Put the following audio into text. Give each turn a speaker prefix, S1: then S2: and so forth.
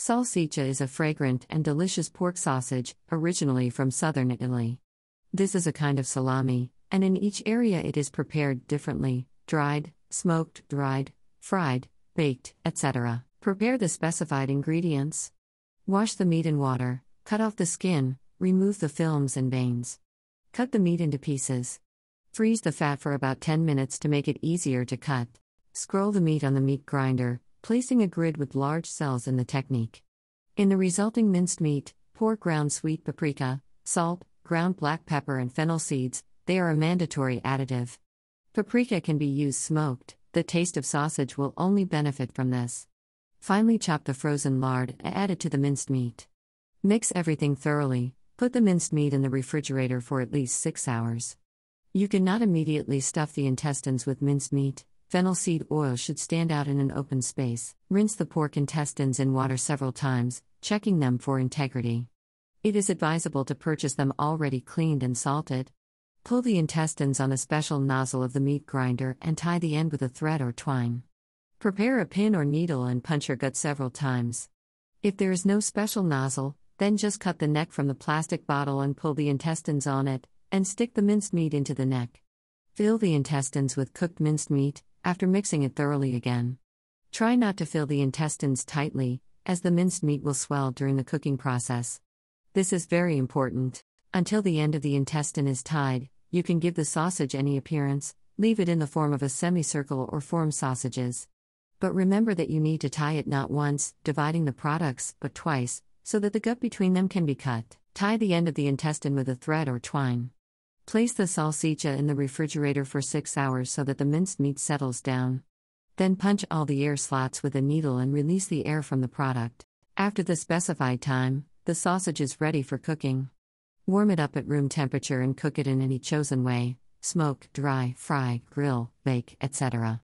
S1: Salsiccia is a fragrant and delicious pork sausage, originally from southern Italy. This is a kind of salami, and in each area it is prepared differently dried, smoked, dried, fried, baked, etc. Prepare the specified ingredients. Wash the meat in water, cut off the skin, remove the films and veins. Cut the meat into pieces. Freeze the fat for about 10 minutes to make it easier to cut. Scroll the meat on the meat grinder, placing a grid with large cells in the technique. In the resulting minced meat, pour ground sweet paprika, salt, ground black pepper, and fennel seeds, they are a mandatory additive. Paprika can be used smoked, the taste of sausage will only benefit from this. Finely chop the frozen lard and add it to the minced meat. Mix everything thoroughly, put the minced meat in the refrigerator for at least 6 hours. You cannot immediately stuff the intestines with minced meat. Fennel seed oil should stand out in an open space. Rinse the pork intestines in water several times, checking them for integrity. It is advisable to purchase them already cleaned and salted. Pull the intestines on a special nozzle of the meat grinder and tie the end with a thread or twine. Prepare a pin or needle and punch your gut several times. If there is no special nozzle, then just cut the neck from the plastic bottle and pull the intestines on it, and stick the minced meat into the neck. Fill the intestines with cooked minced meat, after mixing it thoroughly again. Try not to fill the intestines tightly, as the minced meat will swell during the cooking process. This is very important. Until the end of the intestine is tied, you can give the sausage any appearance, leave it in the form of a semicircle or form sausages. But remember that you need to tie it not once, dividing the products, but twice, so that the gut between them can be cut. Tie the end of the intestine with a thread or twine. Place the salsiccia in the refrigerator for 6 hours so that the minced meat settles down. Then punch all the air slots with a needle and release the air from the product. After the specified time, the sausage is ready for cooking. Warm it up at room temperature and cook it in any chosen way smoke, dry, fry, grill, bake, etc.